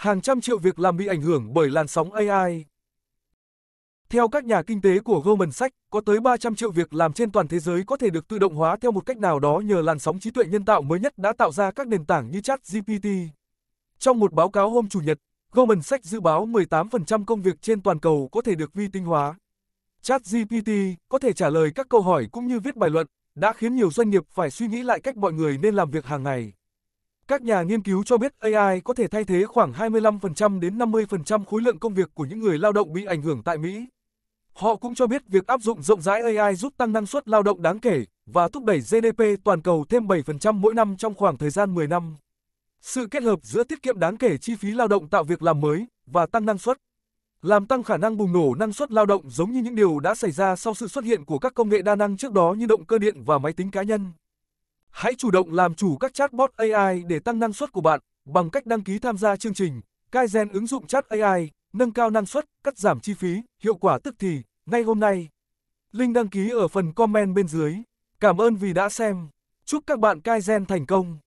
hàng trăm triệu việc làm bị ảnh hưởng bởi làn sóng AI. Theo các nhà kinh tế của Goldman Sachs, có tới 300 triệu việc làm trên toàn thế giới có thể được tự động hóa theo một cách nào đó nhờ làn sóng trí tuệ nhân tạo mới nhất đã tạo ra các nền tảng như ChatGPT. Trong một báo cáo hôm Chủ nhật, Goldman Sachs dự báo 18% công việc trên toàn cầu có thể được vi tinh hóa. ChatGPT có thể trả lời các câu hỏi cũng như viết bài luận, đã khiến nhiều doanh nghiệp phải suy nghĩ lại cách mọi người nên làm việc hàng ngày. Các nhà nghiên cứu cho biết AI có thể thay thế khoảng 25% đến 50% khối lượng công việc của những người lao động bị ảnh hưởng tại Mỹ. Họ cũng cho biết việc áp dụng rộng rãi AI giúp tăng năng suất lao động đáng kể và thúc đẩy GDP toàn cầu thêm 7% mỗi năm trong khoảng thời gian 10 năm. Sự kết hợp giữa tiết kiệm đáng kể chi phí lao động tạo việc làm mới và tăng năng suất, làm tăng khả năng bùng nổ năng suất lao động giống như những điều đã xảy ra sau sự xuất hiện của các công nghệ đa năng trước đó như động cơ điện và máy tính cá nhân. Hãy chủ động làm chủ các chatbot AI để tăng năng suất của bạn bằng cách đăng ký tham gia chương trình Kaizen ứng dụng chat AI, nâng cao năng suất, cắt giảm chi phí, hiệu quả tức thì, ngay hôm nay. Link đăng ký ở phần comment bên dưới. Cảm ơn vì đã xem. Chúc các bạn Kaizen thành công.